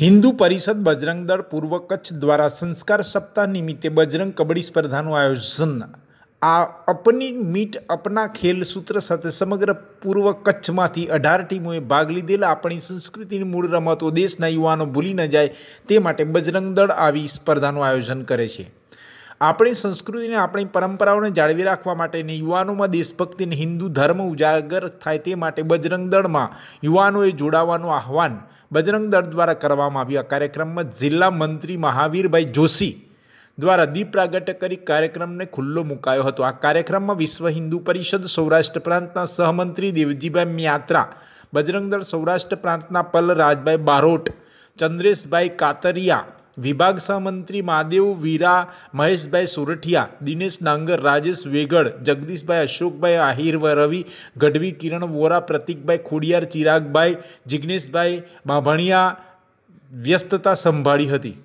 હિન્દુ પરિષદ બજરંગ દળ પૂર્વ કચ્છ દ્વારા સંસ્કાર સપ્તાહ નિમિત્તે બજરંગ કબડ્ડી સ્પર્ધાનું આયોજન આ અપની મીટ અપના ખેલ સૂત્ર સાથે સમગ્ર પૂર્વ કચ્છમાંથી અઢાર ટીમોએ ભાગ લીધેલા આપણી સંસ્કૃતિની મૂળ રમતો દેશના યુવાનો ભૂલી ન જાય તે માટે બજરંગ દળ આવી સ્પર્ધાનું આયોજન કરે છે આપણી સંસ્કૃતિને આપણી પરંપરાઓને જાળવી રાખવા માટે અને યુવાનોમાં દેશભક્તિને હિન્દુ ધર્મ ઉજાગર થાય તે માટે બજરંગ દળમાં યુવાનોએ જોડાવાનું આહવાન બજરંગ દળ દ્વારા કરવામાં આવ્યું આ કાર્યક્રમમાં જિલ્લા મંત્રી મહાવીરભાઈ જોશી દ્વારા દીપ પ્રાગટ્ય કરી કાર્યક્રમને ખુલ્લો મુકાયો હતો આ કાર્યક્રમમાં વિશ્વ હિન્દુ પરિષદ સૌરાષ્ટ્ર પ્રાંતના સહમંત્રી દેવજીભાઈ મ્યાત્રા બજરંગદળ સૌરાષ્ટ્ર પ્રાંતના પલ રાજભાઈ બારોટ ચંદ્રેશભાઈ કાતરિયા વિભાગ સહમંત્રી મહાદેવ વીરા મહેશભાઈ સુરઠિયા દિનેશ નાંગર રાજેશ વેગડ જગદીશભાઈ અશોકભાઈ આહિર રવિ ગઢવી કિરણ વોરા પ્રતિકભાઈ ખોડિયાર ચિરાગભાઈ જિજ્ઞેશભાઈ માભણિયા વ્યસ્તતા સંભાળી હતી